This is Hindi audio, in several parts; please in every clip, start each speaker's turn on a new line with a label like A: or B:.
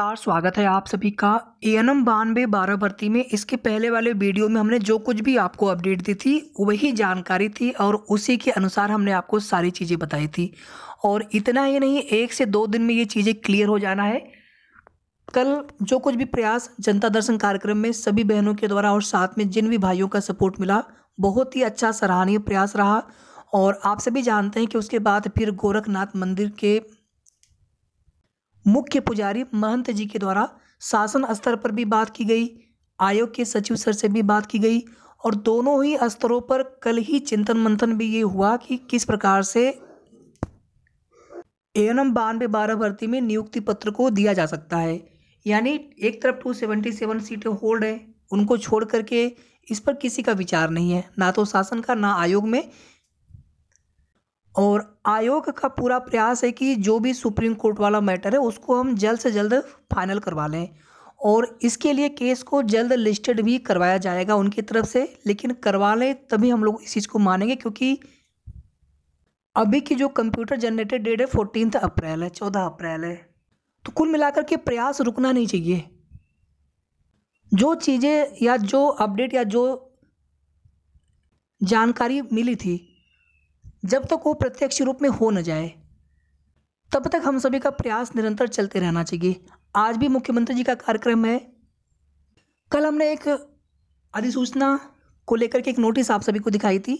A: नमस्कार स्वागत है आप सभी का ए एन एम बानवे बारह भर्ती में इसके पहले वाले वीडियो में हमने जो कुछ भी आपको अपडेट दी थी वही जानकारी थी और उसी के अनुसार हमने आपको सारी चीज़ें बताई थी और इतना ही नहीं एक से दो दिन में ये चीज़ें क्लियर हो जाना है कल जो कुछ भी प्रयास जनता दर्शन कार्यक्रम में सभी बहनों के द्वारा और साथ में जिन भी भाइयों का सपोर्ट मिला बहुत ही अच्छा सराहनीय प्रयास रहा और आप सभी जानते हैं कि उसके बाद फिर गोरखनाथ मंदिर के मुख्य पुजारी महंत जी के द्वारा शासन स्तर पर भी बात की गई आयोग के सचिव सर से भी बात की गई और दोनों ही स्तरों पर कल ही चिंतन मंथन भी ये हुआ कि किस प्रकार से ए एन एम बानवे बारह भर्ती में नियुक्ति पत्र को दिया जा सकता है यानी एक तरफ टू सेवेंटी सेवन सीटें होल्ड है उनको छोड़ करके इस पर किसी का विचार नहीं है ना तो शासन का ना आयोग में और आयोग का पूरा प्रयास है कि जो भी सुप्रीम कोर्ट वाला मैटर है उसको हम जल्द से जल्द फाइनल करवा लें और इसके लिए केस को जल्द लिस्टेड भी करवाया जाएगा उनकी तरफ से लेकिन करवा लें तभी हम लोग इस चीज़ को मानेंगे क्योंकि अभी की जो कंप्यूटर जनरेटेड डेट है फोर्टीन अप्रैल है चौदह अप्रैल है तो कुल मिलाकर के प्रयास रुकना नहीं चाहिए जो चीज़ें या जो अपडेट या जो जानकारी मिली थी जब तक वो प्रत्यक्ष रूप में हो न जाए तब तक हम सभी का प्रयास निरंतर चलते रहना चाहिए आज भी मुख्यमंत्री जी का कार्यक्रम है कल हमने एक अधिसूचना को लेकर के एक नोटिस आप सभी को दिखाई थी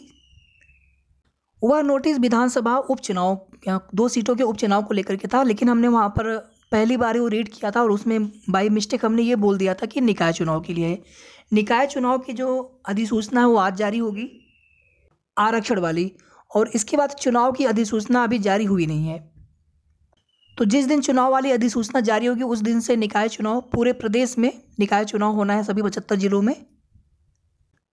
A: वह नोटिस विधानसभा उपचुनाव दो सीटों के उपचुनाव को लेकर के था लेकिन हमने वहाँ पर पहली बार वो रीड किया था और उसमें बाई मिस्टेक हमने ये बोल दिया था कि निकाय चुनाव के लिए निकाय चुनाव की जो अधिसूचना है वो आज जारी होगी आरक्षण वाली और इसके बाद चुनाव की अधिसूचना अभी जारी हुई नहीं है तो जिस दिन चुनाव वाली अधिसूचना जारी होगी उस दिन से निकाय चुनाव पूरे प्रदेश में निकाय चुनाव होना है सभी पचहत्तर जिलों में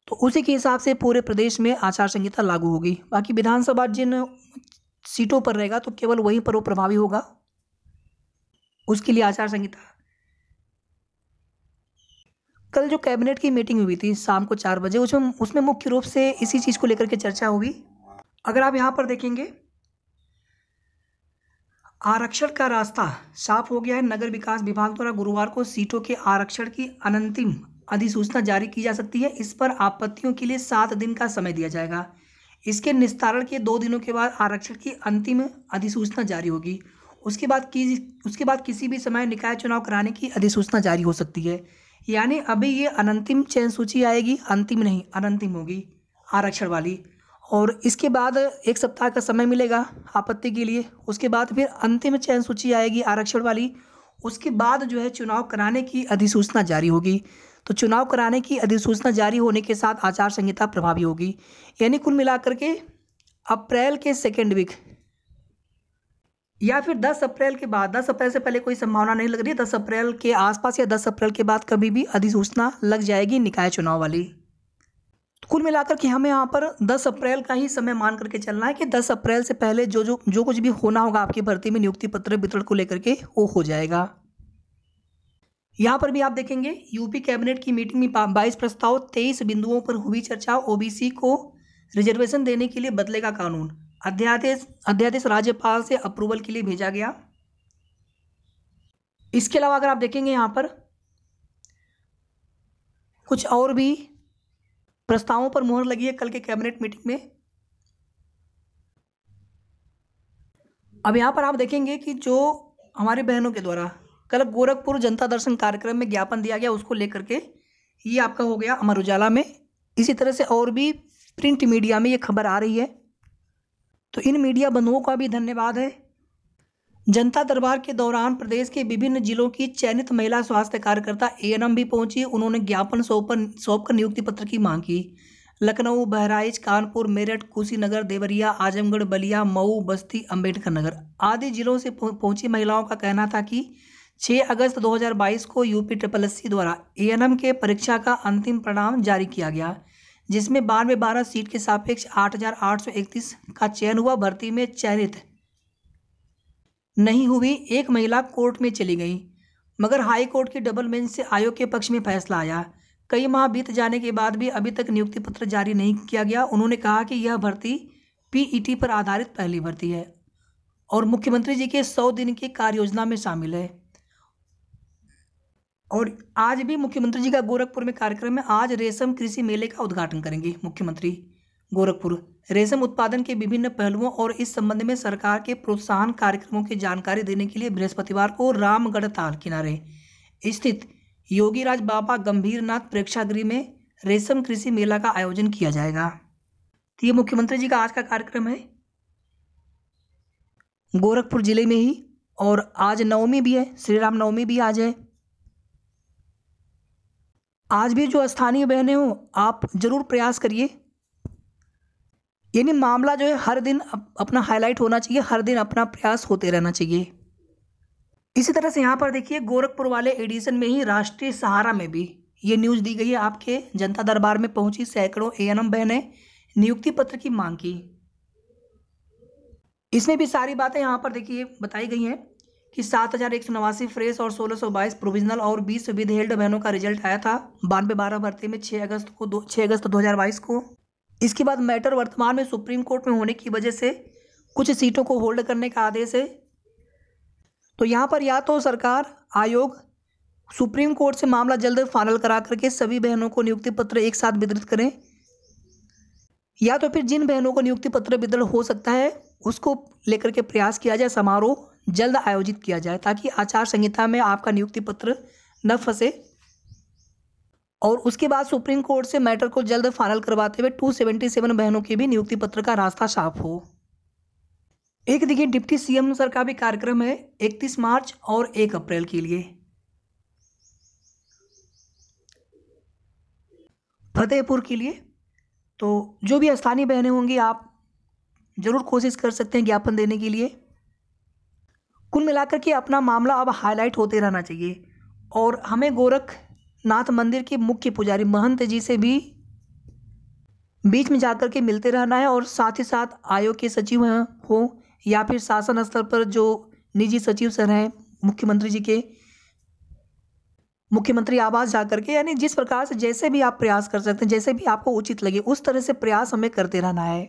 A: तो उसी के हिसाब से पूरे प्रदेश में आचार संहिता लागू होगी बाकी विधानसभा जिन सीटों पर रहेगा तो केवल वहीं पर वो प्रभावी होगा उसके लिए आचार संहिता कल जो कैबिनेट की मीटिंग हुई थी शाम को चार बजे उसमें उसमें मुख्य रूप से इसी चीज़ को लेकर के चर्चा हुई अगर आप यहाँ पर देखेंगे आरक्षण का रास्ता साफ हो गया है नगर विकास विभाग द्वारा गुरुवार को सीटों के आरक्षण की अनंतिम अधिसूचना जारी की जा सकती है इस पर आपत्तियों के लिए सात दिन का समय दिया जाएगा इसके निस्तारण के दो दिनों के बाद आरक्षण की अंतिम अधिसूचना जारी होगी उसके बाद की उसके बाद किसी भी समय निकाय चुनाव कराने की अधिसूचना जारी हो सकती है यानी अभी ये अनंतिम चयन सूची आएगी अंतिम नहीं अनंतिम होगी आरक्षण वाली और इसके बाद एक सप्ताह का समय मिलेगा आपत्ति के लिए उसके बाद फिर अंतिम चयन सूची आएगी आरक्षण वाली उसके बाद जो है चुनाव कराने की अधिसूचना जारी होगी तो चुनाव कराने की अधिसूचना जारी होने के साथ आचार संहिता प्रभावी होगी यानी कुल मिलाकर के अप्रैल के सेकेंड वीक या फिर 10 अप्रैल के बाद 10 अप्रैल से पहले कोई संभावना नहीं लग रही है 10 अप्रैल के आसपास या 10 अप्रैल के बाद कभी भी अधिसूचना लग जाएगी निकाय चुनाव वाली तो कुल मिलाकर कि हमें यहाँ पर 10 अप्रैल का ही समय मान करके चलना है कि 10 अप्रैल से पहले जो जो जो कुछ भी होना होगा आपकी भर्ती में नियुक्ति पत्र वितरण को लेकर के वो हो जाएगा यहाँ पर भी आप देखेंगे यूपी कैबिनेट की मीटिंग में बाईस प्रस्ताव तेईस बिंदुओं पर हुई चर्चा ओबीसी को रिजर्वेशन देने के लिए बदलेगा कानून अध्यादेश अध्यादेश राज्यपाल से अप्रूवल के लिए भेजा गया इसके अलावा अगर आप देखेंगे यहाँ पर कुछ और भी प्रस्तावों पर मुहर लगी है कल के कैबिनेट मीटिंग में अब यहाँ पर आप देखेंगे कि जो हमारे बहनों के द्वारा कल गोरखपुर जनता दर्शन कार्यक्रम में ज्ञापन दिया गया उसको लेकर के ये आपका हो गया अमर उजाला में इसी तरह से और भी प्रिंट मीडिया में ये खबर आ रही है तो इन मीडिया बंधुओं का भी धन्यवाद है जनता दरबार के दौरान प्रदेश के विभिन्न जिलों की चयनित महिला स्वास्थ्य कार्यकर्ता ए भी पहुंची उन्होंने ज्ञापन सौंपन सौंपकर नियुक्ति पत्र की मांग की लखनऊ बहराइच कानपुर मेरठ कुशीनगर देवरिया आजमगढ़ बलिया मऊ बस्ती अंबेडकर नगर आदि जिलों से पहुंची महिलाओं का कहना था कि 6 अगस्त 2022 को यूपी ट्रिपल एस द्वारा ए के परीक्षा का अंतिम परिणाम जारी किया गया जिसमें बारहवें बारह सीट के सापेक्ष आठ का चयन हुआ भर्ती में चयनित नहीं हुई एक महिला कोर्ट में चली गई मगर हाई कोर्ट की डबल बेंच से आयोग के पक्ष में फैसला आया कई माह बीत जाने के बाद भी अभी तक नियुक्ति पत्र जारी नहीं किया गया उन्होंने कहा कि यह भर्ती पीईटी पर आधारित पहली भर्ती है और मुख्यमंत्री जी के सौ दिन की कार्य योजना में शामिल है और आज भी मुख्यमंत्री जी का गोरखपुर में कार्यक्रम है आज रेशम कृषि मेले का उद्घाटन करेंगे मुख्यमंत्री गोरखपुर रेशम उत्पादन के विभिन्न पहलुओं और इस संबंध में सरकार के प्रोत्साहन कार्यक्रमों की जानकारी देने के लिए बृहस्पतिवार को रामगढ़ ताल किनारे स्थित योगीराज बाबा गंभीरनाथ प्रेक्षागृह में रेशम कृषि मेला का आयोजन किया जाएगा तो ये मुख्यमंत्री जी का आज का कार्यक्रम है गोरखपुर जिले में ही और आज नवमी भी है श्री राम नवमी भी आज है आज भी जो स्थानीय बहने हो आप जरूर प्रयास करिए यानी मामला जो है हर दिन अपना हाईलाइट होना चाहिए हर दिन अपना प्रयास होते रहना चाहिए इसी तरह से यहाँ पर देखिए गोरखपुर वाले एडिशन में ही राष्ट्रीय सहारा में भी ये न्यूज़ दी गई है आपके जनता दरबार में पहुंची सैकड़ों ए एन एम बहने नियुक्ति पत्र की मांग की इसमें भी सारी बातें यहाँ पर देखिए बताई गई हैं कि सात हज़ार एक सौ नवासी फ्रेश और सोलह सौ बाईस प्रोविजनल और बीस विधेल्ड बहनों का रिजल्ट आया था बानवे बारह भर्ती में छह अगस्त को दो छह अगस्त दो हज़ार बाईस को इसके बाद मैटर वर्तमान में सुप्रीम कोर्ट में होने की वजह से कुछ सीटों को होल्ड करने का आदेश है तो यहाँ पर या तो सरकार आयोग सुप्रीम कोर्ट से मामला जल्द फाइनल करा करके सभी बहनों को नियुक्ति पत्र एक साथ वितरित करें या तो फिर जिन बहनों को नियुक्ति पत्र वितरण हो सकता है उसको लेकर के प्रयास किया जाए समारोह जल्द आयोजित किया जाए ताकि आचार संहिता में आपका नियुक्ति पत्र न फंसे और उसके बाद सुप्रीम कोर्ट से मैटर को जल्द फाइनल करवाते हुए सेवन बहनों के भी नियुक्ति पत्र का रास्ता साफ हो एक देखिए डिप्टी सीएम सर का भी कार्यक्रम है इकतीस मार्च और एक अप्रैल के लिए फतेहपुर के लिए तो जो भी स्थानीय बहनें होंगी आप ज़रूर कोशिश कर सकते हैं ज्ञापन देने के लिए कुल मिलाकर के अपना मामला अब हाईलाइट होते रहना चाहिए और हमें गोरख नाथ मंदिर के मुख्य पुजारी महंत जी से भी बीच में जाकर के मिलते रहना है और साथ ही साथ आयोग के सचिव हो या फिर शासन स्तर पर जो निजी सचिव सर हैं मुख्यमंत्री जी के मुख्यमंत्री आवास जा करके यानी जिस प्रकार से जैसे भी आप प्रयास कर सकते हैं जैसे भी आपको उचित लगे उस तरह से प्रयास हमें करते रहना है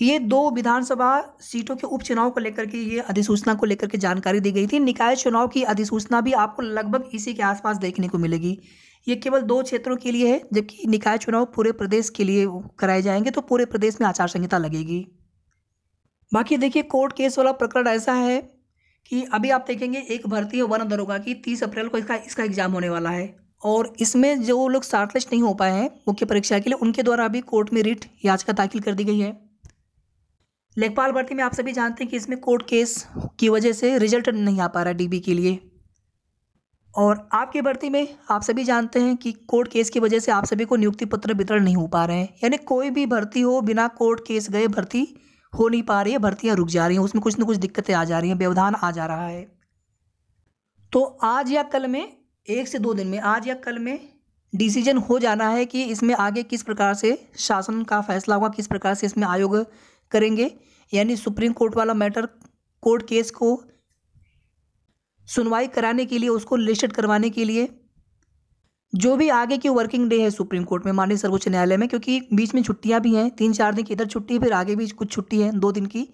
A: ये दो विधानसभा सीटों के उपचुनाव को लेकर के ये अधिसूचना को लेकर के जानकारी दी गई थी निकाय चुनाव की अधिसूचना भी आपको लगभग इसी के आसपास देखने को मिलेगी ये केवल दो क्षेत्रों के लिए है जबकि निकाय चुनाव पूरे प्रदेश के लिए कराए जाएंगे तो पूरे प्रदेश में आचार संहिता लगेगी बाकी देखिए कोर्ट केस वाला प्रकरण ऐसा है कि अभी आप देखेंगे एक भर्ती है वन दरोगा की तीस अप्रैल को इसका इसका एग्ज़ाम होने वाला है और इसमें जो लोग शार्टलिस्ट नहीं हो पाए हैं मुख्य परीक्षा के लिए उनके द्वारा अभी कोर्ट में रिट याचिका दाखिल कर दी गई है लेखपाल भर्ती में आप सभी जानते हैं कि इसमें कोर्ट केस की वजह से रिजल्ट नहीं आ पा रहा डीबी के लिए और आपकी भर्ती में आप सभी जानते हैं कि कोर्ट केस की वजह से आप सभी को नियुक्ति पत्र वितरण नहीं हो पा रहे हैं यानी कोई भी भर्ती हो बिना कोर्ट केस गए भर्ती हो नहीं पा रही है भर्तियाँ रुक जा रही हैं उसमें कुछ ना कुछ दिक्कतें आ जा रही हैं व्यवधान आ जा रहा है तो आज या कल में एक से दो दिन में आज या कल में डिसीजन हो जाना है कि इसमें आगे किस प्रकार से शासन का फैसला होगा किस प्रकार से इसमें आयोग करेंगे यानी सुप्रीम कोर्ट वाला मैटर कोर्ट केस को सुनवाई कराने के लिए उसको लिस्टेड करवाने के लिए जो भी आगे की वर्किंग डे है सुप्रीम कोर्ट में माननीय सर्वोच्च न्यायालय में क्योंकि बीच में छुट्टियां भी हैं तीन चार दिन की इधर छुट्टी है फिर आगे भी कुछ छुट्टी है दो दिन की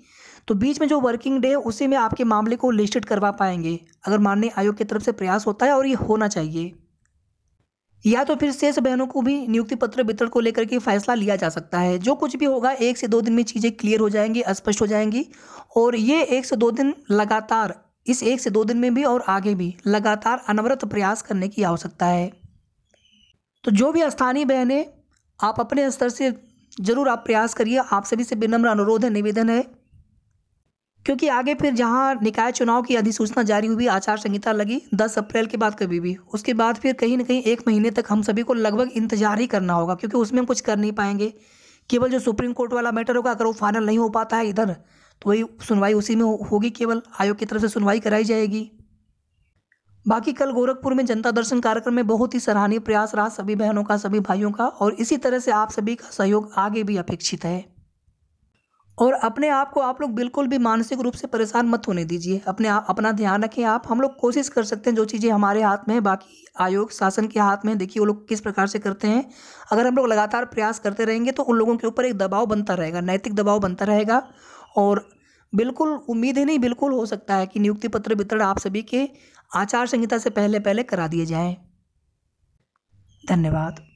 A: तो बीच में जो वर्किंग डे है उसी में आपके मामले को लिस्टेड करवा पाएंगे अगर माननीय आयोग की तरफ से प्रयास होता है और ये होना चाहिए या तो फिर शेष बहनों को भी नियुक्ति पत्र वितरण को लेकर के फैसला लिया जा सकता है जो कुछ भी होगा एक से दो दिन में चीज़ें क्लियर हो जाएंगी स्पष्ट हो जाएंगी और ये एक से दो दिन लगातार इस एक से दो दिन में भी और आगे भी लगातार अनवरत प्रयास करने की आवश्यकता है तो जो भी स्थानीय बहनें आप अपने स्तर से ज़रूर आप प्रयास करिए आप सभी से विनम्र अनुरोध है निवेदन है क्योंकि आगे फिर जहां निकाय चुनाव की अधिसूचना जारी हुई आचार संहिता लगी दस अप्रैल के बाद कभी भी उसके बाद फिर कहीं ना कहीं एक महीने तक हम सभी को लगभग इंतजार ही करना होगा क्योंकि उसमें हम कुछ कर नहीं पाएंगे केवल जो सुप्रीम कोर्ट वाला मैटर होगा अगर वो फाइनल नहीं हो पाता है इधर तो वही सुनवाई उसी में होगी केवल आयोग की तरफ से सुनवाई कराई जाएगी बाकी कल गोरखपुर में जनता दर्शन कार्यक्रम में बहुत ही सराहनीय प्रयास रहा सभी बहनों का सभी भाइयों का और इसी तरह से आप सभी का सहयोग आगे भी अपेक्षित है और अपने आप को आप लोग बिल्कुल भी मानसिक रूप से परेशान मत होने दीजिए अपने आप अपना ध्यान रखें आप हम लोग कोशिश कर सकते हैं जो चीज़ें हमारे हाथ में है बाकी आयोग शासन के हाथ में देखिए वो लोग किस प्रकार से करते हैं अगर हम लोग लगातार प्रयास करते रहेंगे तो उन लोगों के ऊपर एक दबाव बनता रहेगा नैतिक दबाव बनता रहेगा और बिल्कुल उम्मीद ही नहीं बिल्कुल हो सकता है कि नियुक्ति पत्र वितरण आप सभी के आचार संहिता से पहले पहले करा दिए जाएँ धन्यवाद